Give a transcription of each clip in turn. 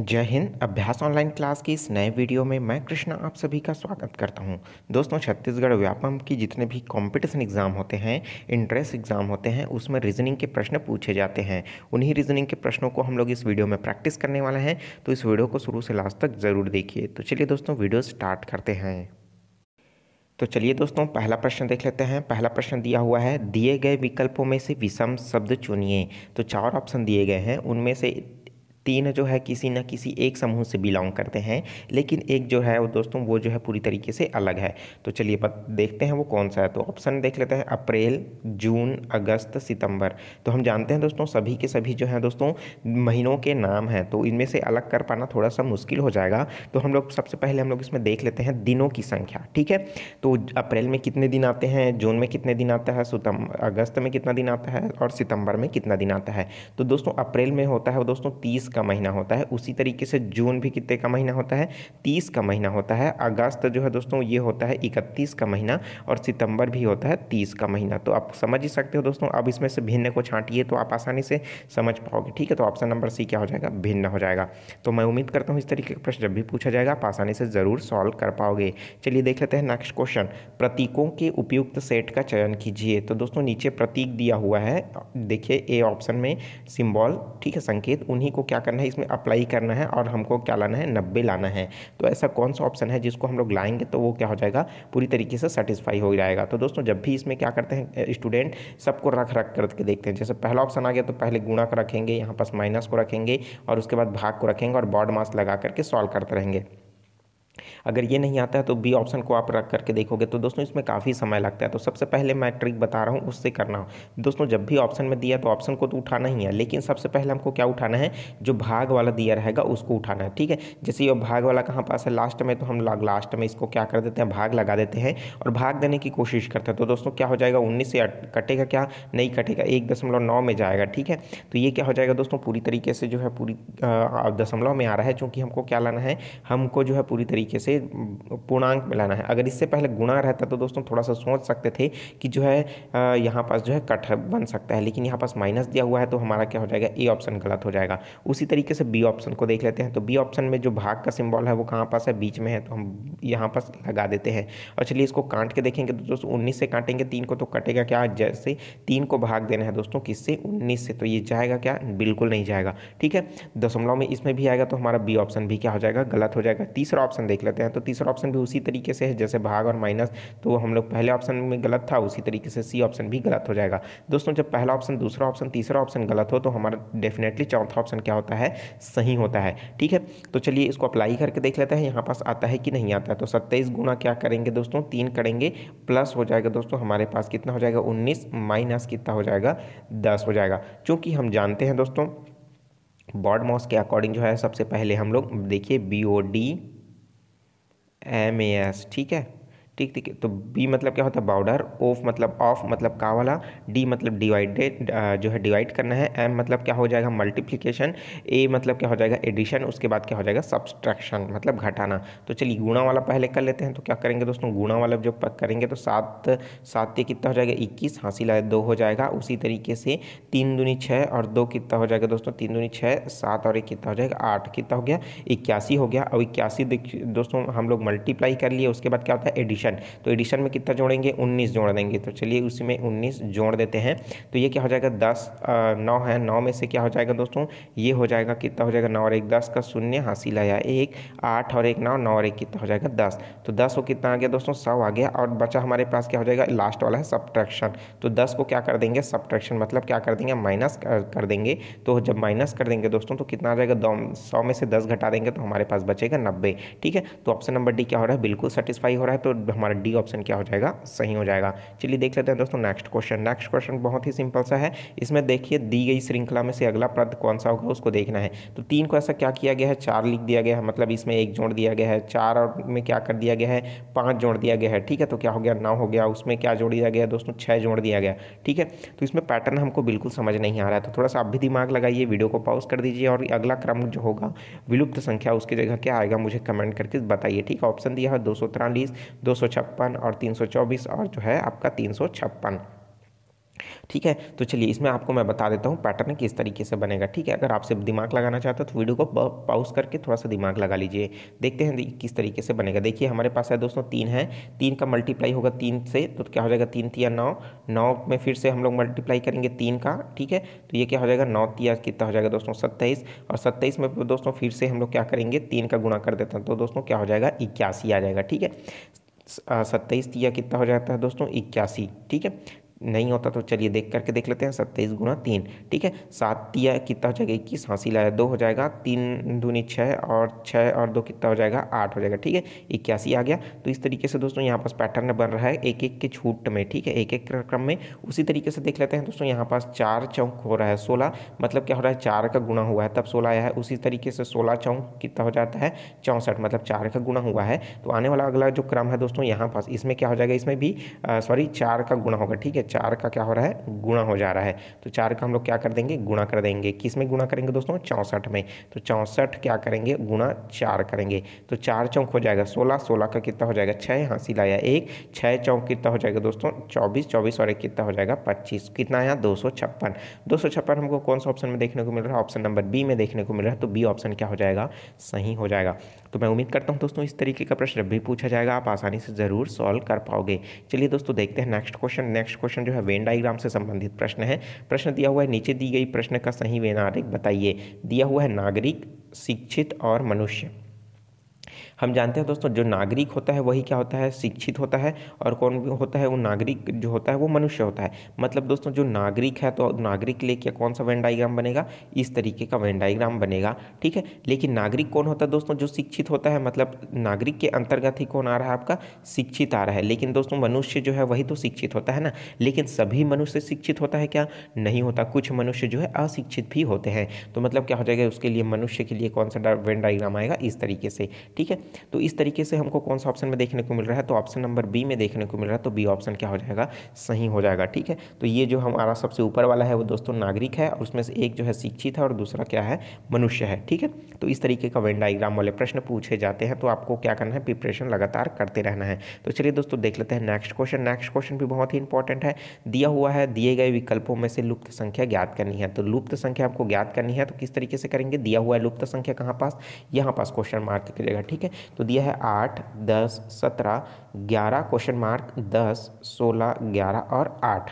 जय हिंद अभ्यास online class की इस नए वीडियो में मैं कृष्णा आप सभी का स्वागत करता हूं दोस्तों छत्तीसगढ़ व्यापम की जितने भी कंपटीशन एग्ज़ाम होते हैं इंट्रेंस एग्ज़ाम होते हैं उसमें रीजनिंग के प्रश्न पूछे जाते हैं उन्हीं रीजनिंग के प्रश्नों को हम लोग इस वीडियो में प्रैक्टिस करने वाले हैं तो इस वीडियो को शुरू से लास्ट तक ज़रूर देखिए तो चलिए दोस्तों वीडियो स्टार्ट करते हैं तो चलिए दोस्तों पहला प्रश्न देख लेते हैं पहला प्रश्न दिया हुआ है दिए गए विकल्पों में से विषम शब्द चुनिए तो चार ऑप्शन दिए गए हैं उनमें से तीन जो है किसी न किसी एक समूह से बिलोंग करते हैं लेकिन एक जो है वो दोस्तों वो जो है पूरी तरीके से अलग है तो चलिए देखते हैं वो कौन सा है तो ऑप्शन देख लेते हैं अप्रैल जून अगस्त सितंबर तो हम जानते हैं दोस्तों सभी के सभी जो है दोस्तों महीनों के नाम हैं तो इनमें से अलग कर पाना थोड़ा सा मुश्किल हो जाएगा तो हम लोग सबसे पहले हम लोग इसमें देख लेते हैं दिनों की संख्या ठीक है तो अप्रैल में कितने दिन आते हैं जून में कितने दिन आता है अगस्त में कितना दिन आता है और सितंबर में कितना दिन आता है तो दोस्तों अप्रैल में होता है दोस्तों तीस का महीना होता है उसी तरीके से जून भी कितने का महीना होता है तीस का महीना होता है अगस्त जो है दोस्तों ये होता है इकतीस का महीना और सितंबर भी होता है तीस का महीना तो आप समझ ही सकते हो दोस्तों अब इसमें से भिन्न को छांटिए तो आप आसानी से समझ पाओगे ठीक है तो ऑप्शन नंबर सी क्या हो जाएगा भिन्न हो जाएगा तो मैं उम्मीद करता हूँ इस तरीके का प्रश्न जब भी पूछा जाएगा आप आसानी से ज़रूर सॉल्व कर पाओगे चलिए देख लेते हैं नेक्स्ट क्वेश्चन प्रतीकों के उपयुक्त सेट का चयन कीजिए तो दोस्तों नीचे प्रतीक दिया हुआ है देखिए ए ऑप्शन में सिम्बॉल ठीक है संकेत उन्हीं को क्या करना है इसमें अप्लाई करना है और हमको क्या लाना है नब्बे लाना है तो ऐसा कौन सा ऑप्शन है जिसको हम लोग लाएंगे तो वो क्या हो जाएगा पूरी तरीके से सेटिस्फाई हो जाएगा तो दोस्तों जब भी इसमें क्या करते हैं स्टूडेंट सबको रख रख करके देखते हैं जैसे पहला ऑप्शन आ गया तो पहले गुणा को रखेंगे यहाँ पास माइनस को रखेंगे और उसके बाद भाग को रखेंगे और बॉड मास लगा करके सॉल्व करते रहेंगे अगर ये नहीं आता है तो बी ऑप्शन को आप रख करके देखोगे तो दोस्तों इसमें काफ़ी समय लगता है तो सबसे पहले मैं ट्रिक बता रहा हूँ उससे करना हो दोस्तों जब भी ऑप्शन में दिया तो ऑप्शन को तो उठाना ही है लेकिन सबसे पहले हमको क्या उठाना है जो भाग वाला दिया रहेगा उसको उठाना है ठीक है जैसे ये भाग वाला कहाँ पास है लास्ट में तो हम लोग लास्ट में इसको क्या कर देते हैं भाग लगा देते हैं और भाग देने की कोशिश करते हैं तो दोस्तों क्या हो जाएगा उन्नीस से कटेगा क्या नहीं कटेगा एक दशमलव नौ में जाएगा ठीक है तो ये क्या हो जाएगा दोस्तों पूरी तरीके से जो है पूरी दशमलव में आ रहा है चूँकि हमको क्या लाना है हमको जो है पूरी तरीके तरीके से पूर्णांक मिलाना है अगर इससे पहले गुणा रहता तो दोस्तों थोड़ा सा सोच सकते थे कि जो है यहाँ पास जो है कट बन सकता है लेकिन यहाँ पास माइनस दिया हुआ है तो हमारा क्या हो जाएगा ए ऑप्शन गलत हो जाएगा उसी तरीके से बी ऑप्शन को देख लेते हैं तो बी ऑप्शन में जो भाग का सिम्बॉल है वो कहाँ पास है बीच में है तो हम यहाँ पास लगा देते हैं और चलिए इसको काट के देखेंगे तो दोस्तों उन्नीस से काटेंगे तीन को तो कटेगा क्या जैसे तीन को भाग देना है दोस्तों किससे उन्नीस से तो ये जाएगा क्या बिल्कुल नहीं जाएगा ठीक है दशमलव में इसमें भी आएगा तो हमारा बी ऑप्शन भी क्या हो जाएगा गलत हो जाएगा तीसरा ऑप्शन देख लेते हैं तो तीसरा ऑप्शन भी उसी तरीके से है जैसे भाग और माइनस तो हम लोग पहले ऑप्शन में गलत था उसी तरीके से सी ऑप्शन भी गलत हो जाएगा दोस्तों जब पहला ऑप्शन दूसरा ऑप्शन तीसरा ऑप्शन गलत हो तो हमारा डेफिनेटली चौथा ऑप्शन क्या होता है सही होता है ठीक है तो चलिए इसको अप्लाई करके देख लेते हैं यहाँ पास आता है कि नहीं आता है तो सत्ताईस गुना क्या करेंगे दोस्तों तीन करेंगे प्लस हो जाएगा दोस्तों हमारे पास कितना हो जाएगा उन्नीस माइनस कितना हो जाएगा दस हो जाएगा क्योंकि हम जानते हैं दोस्तों बॉड मॉस के अकॉर्डिंग जो है सबसे पहले हम लोग देखिए B O D M A S ठीक है ठीक ठीक है तो बी मतलब क्या होता है बाउडर ओफ मतलब ऑफ मतलब का वाला डी मतलब डिवाइडेड जो है डिवाइड करना है एम मतलब क्या हो जाएगा मल्टीप्लीकेशन ए मतलब क्या हो जाएगा एडिशन उसके बाद क्या हो जाएगा सब्सट्रैक्शन मतलब घटाना तो चलिए गुणा वाला पहले कर लेते हैं तो क्या करेंगे दोस्तों गुणा वाला जो करेंगे तो सात सात ये कितना हो जाएगा इक्कीस हाँसी लाए दो हो जाएगा उसी तरीके से तीन दूनी छः और दो कितना हो जाएगा दोस्तों तीन दूनी छः सात और एक कितना हो जाएगा आठ कितना हो गया इक्यासी हो गया और इक्यासी दोस्तों हम लोग मल्टीप्लाई कर लिए उसके बाद क्या होता है एडिशन एडिशन तो एडिशन में कितना जोड़ेंगे उन्नीस जोड़ देंगे तो चलिए उसी में उन्नीस जोड़ देते हैं तो ये क्या हो जाएगा दस नौ है नौ में से क्या हो जाएगा दोस्तों ये हो जाएगा कितना हो जाएगा नौ और एक दस का शून्य हासिल आया एक आठ और एक नौ नौ और एक कितना हो जाएगा दस तो दस को कितना आ गया दोस्तों सौ आ गया और बचा हमारे पास क्या हो जाएगा लास्ट वाला है सब्ट्रैक्शन तो दस को क्या कर देंगे सब्ट्रैक्शन मतलब क्या कर देंगे माइनस कर, देंगे तो जब माइनस कर देंगे दोस्तों तो कितना आ जाएगा दो सौ में से दस घटा देंगे तो हमारे पास बचेगा नब्बे ठीक है तो ऑप्शन नंबर डी क्या हो रहा है बिल्कुल सेटिस्फाई हो रहा है तो हमारा डी ऑप्शन क्या हो जाएगा सही हो जाएगा चलिए देख लेते हैं दोस्तों नेक्स्ट क्वेश्चन नेक्स्ट क्वेश्चन बहुत ही सिंपल सा है इसमें देखिए दी गई श्रृंखला में से अगला पद कौन सा होगा उसको देखना है तो तीन को ऐसा क्या किया गया है चार लिख दिया गया है मतलब इसमें एक जोड़ दिया गया है चार और में क्या कर दिया गया है पाँच जोड़ दिया गया है ठीक है तो क्या हो गया नौ हो गया उसमें क्या जोड़ दिया गया दोस्तों छः जोड़ दिया गया ठीक है तो इसमें पैटर्न हमको बिल्कुल समझ नहीं आ रहा है तो थोड़ा सा आप भी दिमाग लगाइए वीडियो को पॉज कर दीजिए और अगला क्रम जो होगा विलुप्त संख्या उसकी जगह क्या आएगा मुझे कमेंट करके बताइए ठीक है ऑप्शन दिया है दो सौ तिरालीस दो और 324 और जो है आपका तीन ठीक है तो चलिए इसमें आपको मैं बता देता हूँ पैटर्न किस तरीके से बनेगा ठीक है अगर आप सिर्फ दिमाग लगाना चाहते हो तो वीडियो को पाउस करके थोड़ा सा दिमाग लगा लीजिए देखते हैं किस तरीके से बनेगा देखिए हमारे पास है दोस्तों तीन है तीन का मल्टीप्लाई होगा तीन से तो क्या हो जाएगा तीन तिया नौ नौ में फिर से हम लोग मल्टीप्लाई करेंगे तीन का ठीक है तो ये क्या हो जाएगा नौ तिया कितना हो जाएगा दोस्तों सत्ताईस और सत्ताईस में दोस्तों फिर से हम लोग क्या करेंगे तीन का गुणा कर देते हैं तो दोस्तों क्या हो जाएगा इक्यासी आ जाएगा ठीक है सत्ताईस तिया कितना हो जाता है दोस्तों इक्यासी ठीक है नहीं होता तो चलिए देख करके देख लेते हैं सत्ताईस गुना तीन ठीक है सात दिया कितना हो जाएगा इक्कीस हाँसी लाया दो हो जाएगा तीन दूनी छः और छः और दो कितना हो जाएगा आठ हो जाएगा ठीक है इक्यासी आ गया तो इस तरीके से दोस्तों यहाँ पास पैटर्न बन रहा है एक एक के छूट में ठीक है एक एक क्रम में उसी तरीके से देख लेते हैं दोस्तों यहाँ पास चार चौंक हो रहा है सोलह मतलब क्या हो रहा है चार का गुणा हुआ है तब सोलह आया है उसी तरीके से सोलह चौंक कितना हो जाता है चौंसठ मतलब चार का गुणा हुआ है तो आने वाला अगला जो क्रम है दोस्तों यहाँ पास इसमें क्या हो जाएगा इसमें भी सॉरी चार का गुणा होगा ठीक है चार का क्या हो रहा है गुणा हो जा रहा है तो चार का हम लोग क्या कर देंगे गुणा कर देंगे किस में गुणा करेंगे दोस्तों चौंसठ में तो चौंसठ क्या करेंगे गुणा चार करेंगे तो चार चौंक हो जाएगा सोलह सोलह का कितना हो जाएगा छः हासिल आया एक छः चौंक कितना हो जाएगा दोस्तों चौबीस चौबीस और एक कितना हो जाएगा पच्चीस कितना आया दो सौ छप्पन दो सौ छप्पन हमको कौन सा ऑप्शन में देखने को मिल रहा है ऑप्शन नंबर बी में देखने को मिल रहा है तो बी ऑप्शन क्या हो जाएगा सही हो जाएगा तो मैं उम्मीद करता हूँ दोस्तों इस तरीके का प्रश्न भी पूछा जाएगा आप आसानी से ज़रूर सॉल्व कर पाओगे चलिए दोस्तों देखते हैं नेक्स्ट क्वेश्चन नेक्स्ट क्वेश्चन जो है वेन डाइग्राम से संबंधित प्रश्न है प्रश्न दिया हुआ है नीचे दी गई प्रश्न का सही वेनारिक बताइए दिया हुआ है नागरिक शिक्षित और मनुष्य हम जानते हैं दोस्तों जो नागरिक होता है वही क्या होता है शिक्षित होता है और कौन होता है वो नागरिक जो होता है वो मनुष्य होता है मतलब दोस्तों जो नागरिक है तो नागरिक लेके कौन सा वेन डाइग्राम बनेगा इस तरीके का वेन डाइग्राम बनेगा ठीक है लेकिन नागरिक कौन होता है दोस्तों जो शिक्षित होता है मतलब नागरिक के अंतर्गत ही कौन आ रहा है आपका शिक्षित आ रहा है लेकिन दोस्तों मनुष्य जो है वही तो शिक्षित होता है ना लेकिन सभी मनुष्य शिक्षित होता है क्या नहीं होता कुछ मनुष्य जो है अशिक्षित भी होते हैं तो मतलब क्या हो जाएगा उसके लिए मनुष्य के लिए कौन सा वेन डाइग्राम आएगा इस तरीके से ठीक है तो इस तरीके से हमको कौन सा ऑप्शन में देखने को मिल रहा है तो ऑप्शन नंबर बी में देखने को मिल रहा है तो बी ऑप्शन क्या हो जाएगा सही हो जाएगा ठीक है तो ये जो हमारा सबसे ऊपर वाला है वो दोस्तों नागरिक है और उसमें से एक जो है शिक्षित है और दूसरा क्या है मनुष्य है ठीक है तो इस तरीके का वेन डाइग्राम वाले प्रश्न पूछे जाते हैं तो आपको क्या करना है प्रिपरेशन लगातार करते रहना है तो चलिए दोस्तों देख लेते हैं नेक्स्ट क्वेश्चन नेक्स्ट क्वेश्चन भी बहुत ही इंपॉर्टेंट है दिया हुआ है दिए गए विकल्पों में से लुप्त संख्या ज्ञात करनी है तो लुप्त संख्या आपको ज्ञात करनी है तो किस तरीके से करेंगे दिया हुआ है लुप्त संख्या कहाँ पास यहाँ पास क्वेश्चन मार्क करेगा ठीक है तो दिया है आठ दस सत्रह ग्यारह क्वेश्चन मार्क दस सोलह ग्यारह और आठ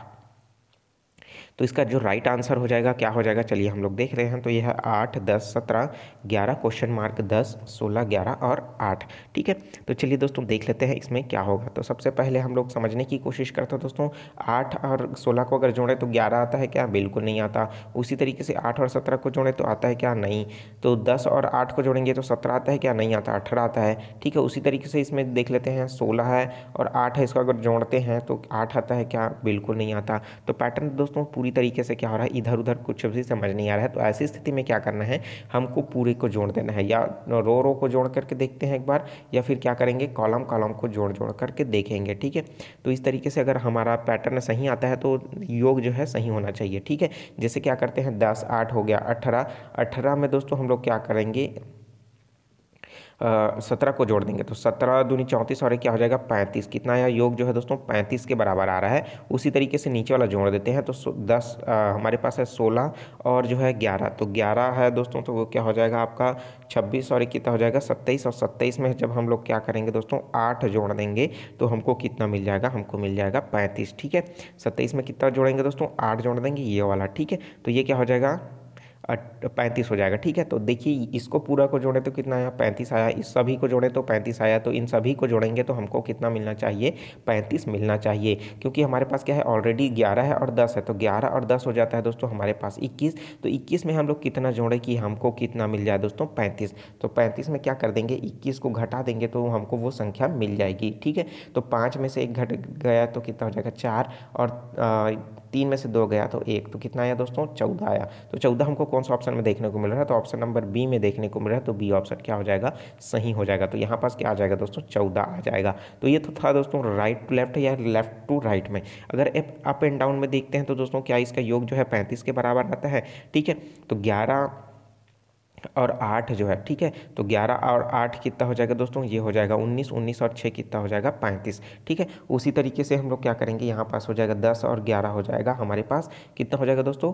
तो इसका जो राइट आंसर हो जाएगा क्या हो जाएगा चलिए हम लोग देख रहे हैं तो यह है आठ दस सत्रह ग्यारह क्वेश्चन मार्क दस सोलह ग्यारह और आठ ठीक है तो चलिए दोस्तों देख लेते हैं इसमें क्या होगा तो सबसे पहले हम लोग समझने की कोशिश करते हैं दोस्तों आठ और सोलह को अगर जोड़ें तो ग्यारह आता है क्या बिल्कुल नहीं आता उसी तरीके से आठ और सत्रह को जोड़ें तो आता है क्या नहीं तो दस और आठ को जोड़ेंगे तो सत्रह आता है क्या नहीं आता अठारह आता है ठीक है उसी तरीके से इसमें देख लेते हैं सोलह है और आठ है इसको अगर जोड़ते हैं तो आठ आता है क्या बिल्कुल नहीं आता तो पैटर्न दोस्तों पूरी तरीके से क्या हो रहा है इधर उधर कुछ भी समझ नहीं आ रहा है तो ऐसी स्थिति में क्या करना है हमको पूरे को जोड़ देना है या रो रो को जोड़ करके देखते हैं एक बार या फिर क्या करेंगे कॉलम कॉलम को जोड़ जोड़ करके देखेंगे ठीक है तो इस तरीके से अगर हमारा पैटर्न सही आता है तो योग जो है सही होना चाहिए ठीक है जैसे क्या करते हैं दस आठ हो गया अठारह अठारह में दोस्तों हम लोग क्या करेंगे सत्रह को जोड़ देंगे तो सत्रह दूनी चौंतीस और क्या हो जाएगा पैंतीस कितना या योग जो है दोस्तों पैंतीस के बराबर आ रहा है उसी तरीके से नीचे वाला जोड़ देते हैं तो दस हमारे पास है सोलह और जो है ग्यारह तो ग्यारह है दोस्तों तो वो क्या हो जाएगा आपका छब्बीस और कितना हो जाएगा सत्ताईस और सत्ताईस में जब हम लोग क्या करेंगे दोस्तों आठ जोड़ देंगे तो हमको कितना मिल जाएगा हमको मिल जाएगा पैंतीस ठीक है सत्ताईस में कितना जोड़ेंगे दोस्तों आठ जोड़ देंगे ये वाला ठीक है तो ये क्या हो जाएगा पैंतीस हो जाएगा ठीक है तो देखिए इसको पूरा को जोड़े तो कितना आया पैंतीस आया इस सभी को जोड़े तो पैंतीस आया तो इन सभी को जोड़ेंगे तो हमको कितना मिलना चाहिए पैंतीस मिलना चाहिए क्योंकि हमारे पास क्या है ऑलरेडी ग्यारह है और दस है तो ग्यारह और दस हो जाता है दोस्तों हमारे पास इक्कीस तो इक्कीस में हम लोग कितना जोड़े कि हमको कितना मिल जाए दोस्तों पैंतीस तो पैंतीस में क्या कर देंगे इक्कीस को घटा देंगे तो हमको वो संख्या मिल जाएगी ठीक है तो पाँच में से एक घट गया तो कितना हो जाएगा चार और तीन में से दो गया तो एक तो कितना आया दोस्तों चौदह आया तो चौदह हमको कौन सा ऑप्शन में देखने को मिल रहा है तो ऑप्शन नंबर बी में देखने को मिल रहा है तो बी ऑप्शन क्या हो जाएगा सही हो जाएगा तो यहाँ पास क्या आ जाएगा दोस्तों चौदह आ जाएगा तो ये तो था दोस्तों राइट टू लेफ्ट या लेफ्ट टू राइट में अगर अप एंड डाउन में देखते हैं तो दोस्तों क्या इसका योग जो है पैंतीस के बराबर आता है ठीक है तो ग्यारह और आठ जो है ठीक है तो ग्यारह और आठ कितना हो जाएगा दोस्तों ये हो जाएगा उन्नीस उन्नीस और छः कितना हो जाएगा पैंतीस ठीक है उसी तरीके से हम लोग क्या करेंगे यहाँ पास हो जाएगा दस और ग्यारह हो जाएगा हमारे पास कितना हो जाएगा दोस्तों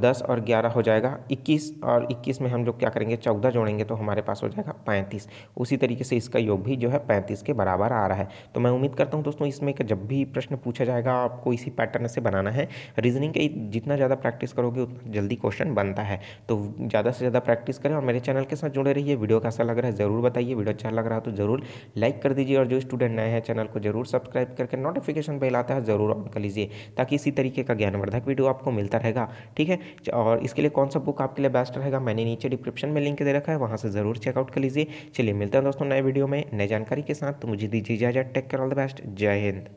दस और ग्यारह हो जाएगा इक्कीस और इक्कीस में हम लोग क्या करेंगे चौदह जोड़ेंगे तो हमारे पास हो जाएगा पैंतीस उसी तरीके से इसका योग भी जो है पैंतीस के बराबर आ रहा है तो मैं उम्मीद करता हूँ दोस्तों इसमें जब भी प्रश्न पूछा जाएगा आपको इसी पैटर्न से बनाना है रीजनिंग के जितना ज़्यादा प्रैक्टिस करोगे उतना जल्दी क्वेश्चन बनता है तो ज़्यादा से ज़्यादा प्रैक्टिस करें और मेरे चैनल के साथ जुड़े रहिए वीडियो कैसा लग रहा है ज़रूर बताइए वीडियो अच्छा लग रहा है तो ज़रूर लाइक कर दीजिए और जो स्टूडेंट नए हैं चैनल को जरूर सब्सक्राइब करके नोटिफिकेशन बेल आता है ज़रूर ऑन कर लीजिए ताकि इसी तरीके का ज्ञानवर्धक वीडियो आपको मिलता रहेगा ठीक है और इसके लिए कौन सा बुक आपके लिए बेस्ट रहेगा मैंने नीचे डिस्क्रिप्शन में लिंक दे रखा है वहाँ से ज़रूर चेकआउट कर लीजिए चलिए मिलता है दोस्तों नए वीडियो में नए जानकारी के साथ तो मुझे दीजिए जय जय टेक कर ऑल द बेस्ट जय हिंद